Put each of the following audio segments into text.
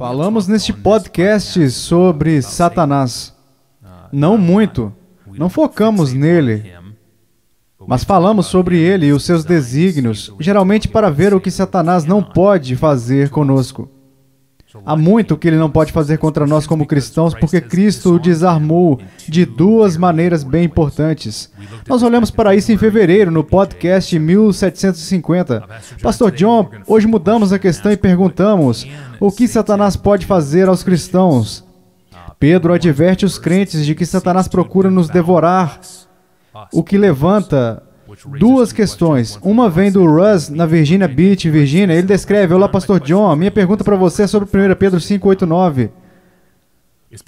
Falamos neste podcast sobre Satanás. Não muito, não focamos nele, mas falamos sobre ele e os seus desígnios, geralmente para ver o que Satanás não pode fazer conosco. Há muito que ele não pode fazer contra nós como cristãos, porque Cristo o desarmou de duas maneiras bem importantes. Nós olhamos para isso em fevereiro, no podcast 1750. Pastor John, hoje mudamos a questão e perguntamos: o que Satanás pode fazer aos cristãos? Pedro adverte os crentes de que Satanás procura nos devorar, o que levanta duas questões. Uma vem do Russ, na Virginia Beach, Virginia. Ele descreve: Olá, Pastor John, minha pergunta para você é sobre 1 Pedro 5,89.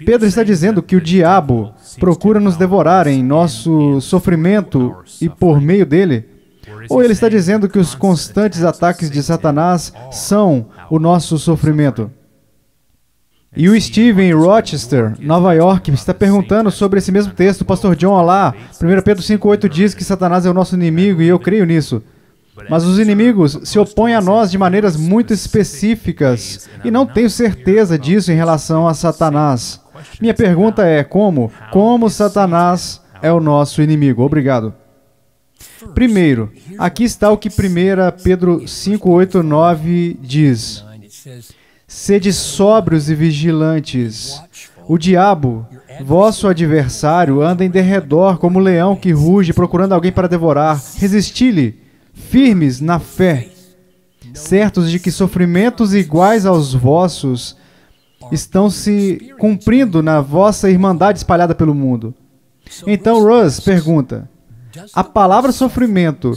Pedro está dizendo que o diabo procura nos devorar em nosso sofrimento e por meio dele? Ou ele está dizendo que os constantes ataques de Satanás são o nosso sofrimento? E o Steven em Rochester, Nova York, está perguntando sobre esse mesmo texto, pastor John, olá. 1 Pedro 5,8 diz que Satanás é o nosso inimigo e eu creio nisso. Mas os inimigos se opõem a nós de maneiras muito específicas e não tenho certeza disso em relação a Satanás. Minha pergunta é: como? Como Satanás é o nosso inimigo? Obrigado. Primeiro, aqui está o que 1 Pedro 58 9 diz. Sede sóbrios e vigilantes. O diabo, vosso adversário, anda em derredor como um leão que ruge procurando alguém para devorar. Resisti-lhe, firmes na fé, certos de que sofrimentos iguais aos vossos estão se cumprindo na vossa irmandade espalhada pelo mundo. Então Russ pergunta: a palavra sofrimento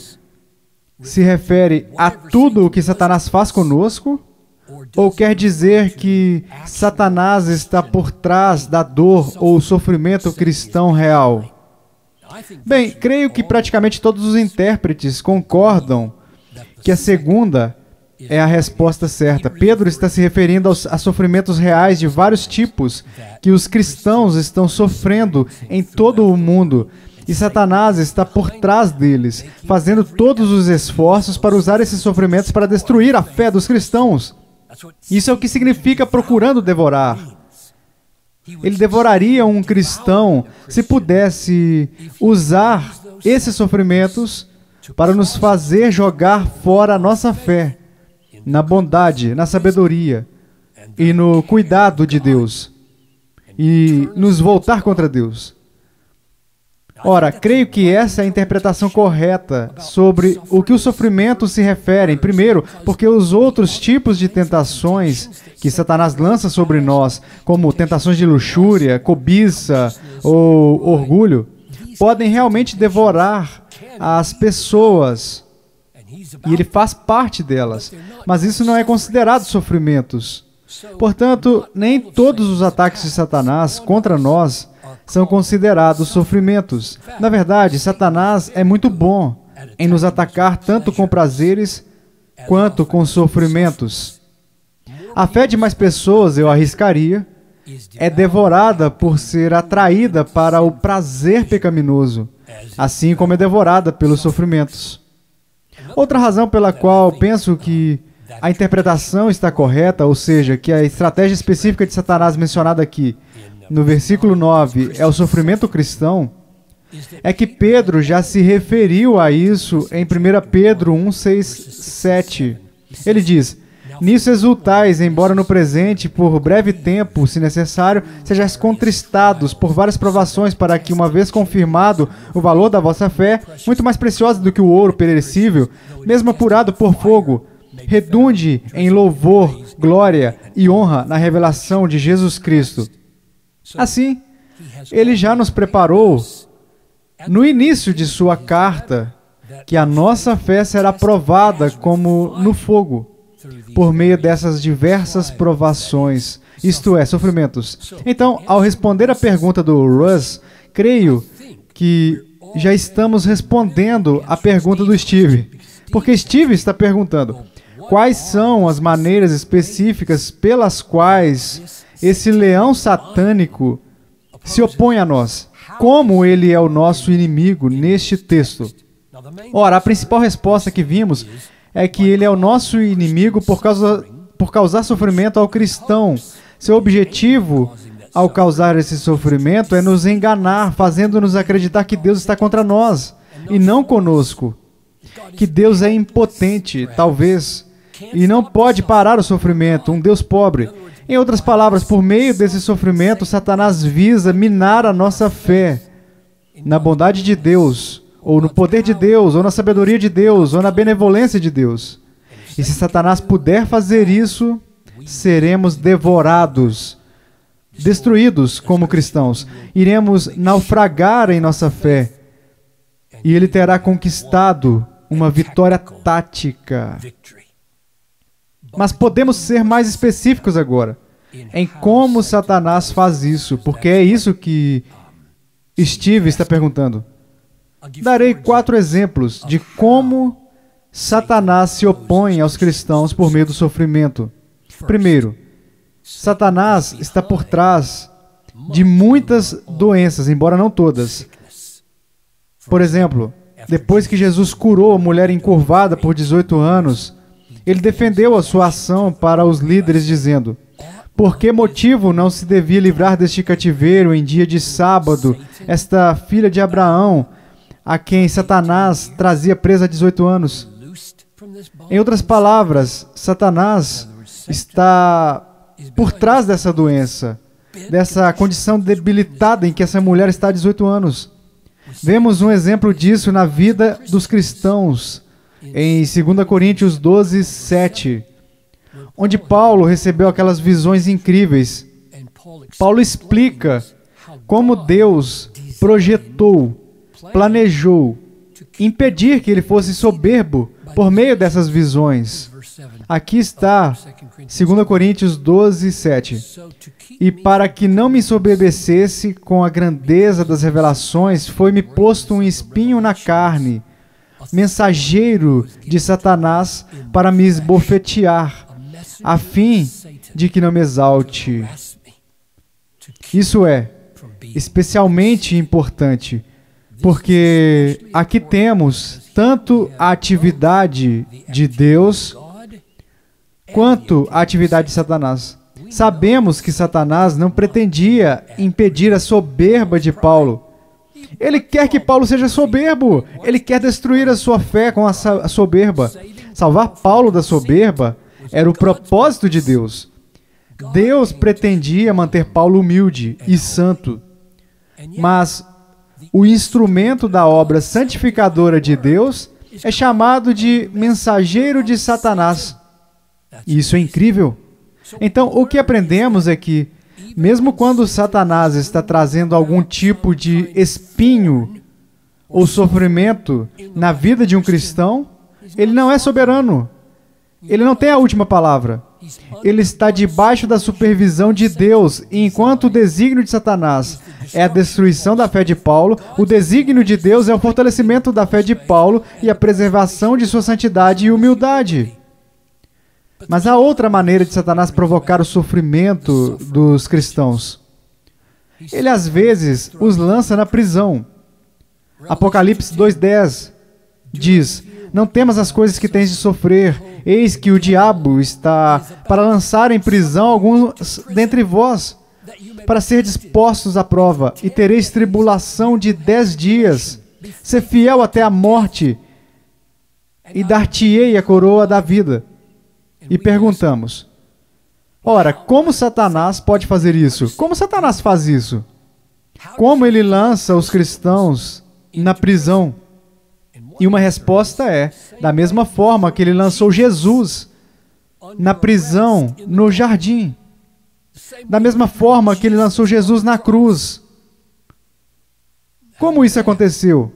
se refere a tudo o que Satanás faz conosco? Ou quer dizer que Satanás está por trás da dor ou sofrimento cristão real? Bem, creio que praticamente todos os intérpretes concordam que a segunda é a resposta certa. Pedro está se referindo aos, a sofrimentos reais de vários tipos que os cristãos estão sofrendo em todo o mundo. E Satanás está por trás deles, fazendo todos os esforços para usar esses sofrimentos para destruir a fé dos cristãos. Isso é o que significa procurando devorar. Ele devoraria um cristão se pudesse usar esses sofrimentos para nos fazer jogar fora a nossa fé na bondade, na sabedoria e no cuidado de Deus e nos voltar contra Deus. Ora, creio que essa é a interpretação correta sobre o que o sofrimento se refere. Primeiro, porque os outros tipos de tentações que Satanás lança sobre nós, como tentações de luxúria, cobiça ou orgulho, podem realmente devorar as pessoas. E ele faz parte delas. Mas isso não é considerado sofrimentos. Portanto, nem todos os ataques de Satanás contra nós são considerados sofrimentos. Na verdade, Satanás é muito bom em nos atacar tanto com prazeres quanto com sofrimentos. A fé de mais pessoas, eu arriscaria, é devorada por ser atraída para o prazer pecaminoso, assim como é devorada pelos sofrimentos. Outra razão pela qual penso que a interpretação está correta, ou seja, que a estratégia específica de Satanás mencionada aqui no versículo 9 é o sofrimento cristão, é que Pedro já se referiu a isso em 1 Pedro 1, 6, 7. Ele diz: Nisso exultais, embora no presente, por breve tempo, se necessário, sejais contristados por várias provações, para que, uma vez confirmado o valor da vossa fé, muito mais preciosa do que o ouro perecível, mesmo apurado por fogo, redunde em louvor, glória e honra na revelação de Jesus Cristo. Assim, ele já nos preparou no início de sua carta que a nossa fé será provada como no fogo por meio dessas diversas provações, isto é, sofrimentos. Então, ao responder à pergunta do Russ, creio que já estamos respondendo à pergunta do Steve. Porque Steve está perguntando: quais são as maneiras específicas pelas quais esse leão satânico se opõe a nós? Como ele é o nosso inimigo neste texto? Ora, a principal resposta que vimos é que ele é o nosso inimigo por, causa, por causar sofrimento ao cristão. Seu objetivo ao causar esse sofrimento é nos enganar, fazendo-nos acreditar que Deus está contra nós e não conosco. Que Deus é impotente, talvez, e não pode parar o sofrimento, um Deus pobre. Em outras palavras, por meio desse sofrimento, Satanás visa minar a nossa fé na bondade de Deus, ou no poder de Deus, ou na sabedoria de Deus, ou na benevolência de Deus. E se Satanás puder fazer isso, seremos devorados, destruídos como cristãos. Iremos naufragar em nossa fé. E ele terá conquistado uma vitória tática. Mas podemos ser mais específicos agora em como Satanás faz isso, porque é isso que Steve está perguntando. Darei quatro exemplos de como Satanás se opõe aos cristãos por meio do sofrimento. Primeiro, Satanás está por trás de muitas doenças, embora não todas. Por exemplo, depois que Jesus curou a mulher encurvada por 18 anos, ele defendeu a sua ação para os líderes, dizendo: Por que motivo não se devia livrar deste cativeiro em dia de sábado, esta filha de Abraão, a quem Satanás trazia presa há 18 anos? Em outras palavras, Satanás está por trás dessa doença, dessa condição debilitada em que essa mulher está há 18 anos. Vemos um exemplo disso na vida dos cristãos em 2 Coríntios 12, 7, onde Paulo recebeu aquelas visões incríveis. Paulo explica como Deus projetou, planejou, impedir que ele fosse soberbo por meio dessas visões. Aqui está 2 Coríntios 12, 7. E para que não me soberbecesse com a grandeza das revelações, foi-me posto um espinho na carne, mensageiro de Satanás para me esbofetear, a fim de que não me exalte. Isso é especialmente importante, porque aqui temos tanto a atividade de Deus quanto a atividade de Satanás. Sabemos que Satanás não pretendia impedir a soberba de Paulo, ele quer que Paulo seja soberbo. Ele quer destruir a sua fé com a soberba. Salvar Paulo da soberba era o propósito de Deus. Deus pretendia manter Paulo humilde e santo. Mas o instrumento da obra santificadora de Deus é chamado de mensageiro de Satanás. E isso é incrível. Então, o que aprendemos é que mesmo quando Satanás está trazendo algum tipo de espinho ou sofrimento na vida de um cristão, ele não é soberano. Ele não tem a última palavra. Ele está debaixo da supervisão de Deus, e enquanto o desígnio de Satanás é a destruição da fé de Paulo, o desígnio de Deus é o fortalecimento da fé de Paulo e a preservação de sua santidade e humildade. Mas há outra maneira de Satanás provocar o sofrimento dos cristãos. Ele às vezes os lança na prisão. Apocalipse 2:10 diz: Não temas as coisas que tens de sofrer, eis que o diabo está para lançar em prisão alguns dentre vós, para ser dispostos à prova, e tereis tribulação de dez dias. Ser fiel até a morte, e dar-te-ei a coroa da vida. É e perguntamos: Ora, como Satanás pode fazer isso? Como Satanás faz isso? Como ele lança os cristãos na prisão? E uma resposta é: da mesma forma que ele lançou Jesus na prisão, no jardim. Da mesma forma que ele lançou Jesus na cruz. Como isso aconteceu?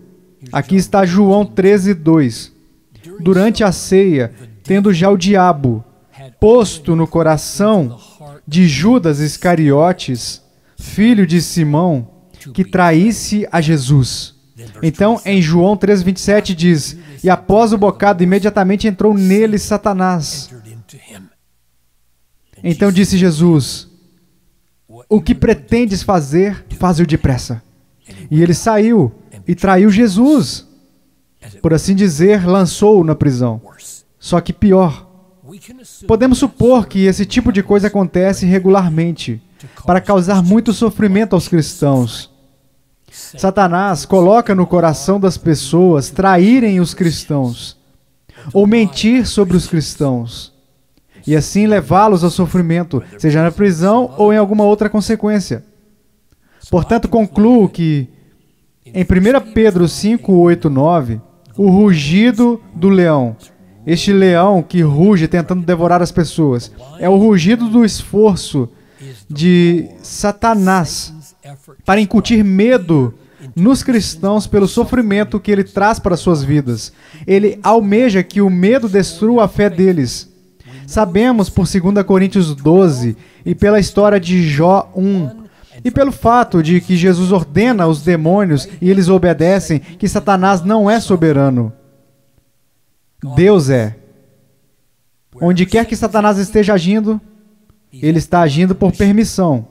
Aqui está João 13, 2. Durante a ceia, tendo já o diabo posto no coração de Judas Iscariotes, filho de Simão, que traísse a Jesus. Então, em João 3:27 diz: "E após o bocado, imediatamente entrou nele Satanás." Então disse Jesus: "O que pretendes fazer, faz-o depressa." E ele saiu e traiu Jesus. Por assim dizer, lançou-o na prisão. Só que pior, podemos supor que esse tipo de coisa acontece regularmente para causar muito sofrimento aos cristãos. Satanás coloca no coração das pessoas traírem os cristãos ou mentir sobre os cristãos e assim levá-los ao sofrimento, seja na prisão ou em alguma outra consequência. Portanto, concluo que em 1 Pedro 5, 8, 9, o rugido do leão este leão que ruge tentando devorar as pessoas é o rugido do esforço de Satanás para incutir medo nos cristãos pelo sofrimento que ele traz para suas vidas. Ele almeja que o medo destrua a fé deles. Sabemos por 2 Coríntios 12 e pela história de Jó 1 e pelo fato de que Jesus ordena os demônios e eles obedecem que Satanás não é soberano. Deus é. Onde é. quer que Satanás esteja agindo, ele está agindo por permissão,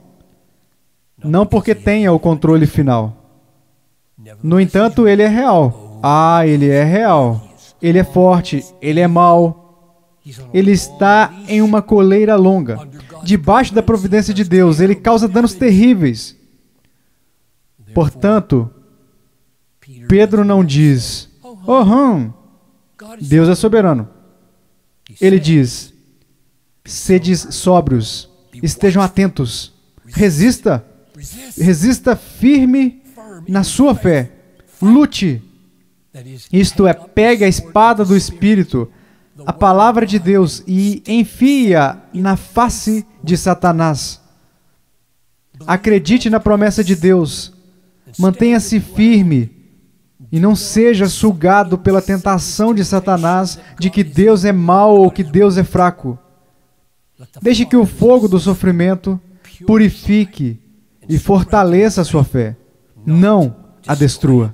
não porque tenha o controle final. No entanto, ele é real. Oh. Ah, ele é real. Ele é forte, ele é mau. Ele está em uma coleira longa. Debaixo da providência de Deus, ele causa danos terríveis. Portanto, Pedro não diz: Oh, oh, oh hum, Deus é soberano. Ele diz: sedes sóbrios, estejam atentos, resista, resista firme na sua fé, lute. Isto é, pegue a espada do Espírito, a palavra de Deus, e enfia na face de Satanás. Acredite na promessa de Deus, mantenha-se firme e não seja sugado pela tentação de Satanás de que Deus é mau ou que Deus é fraco. Deixe que o fogo do sofrimento purifique e fortaleça a sua fé, não a destrua.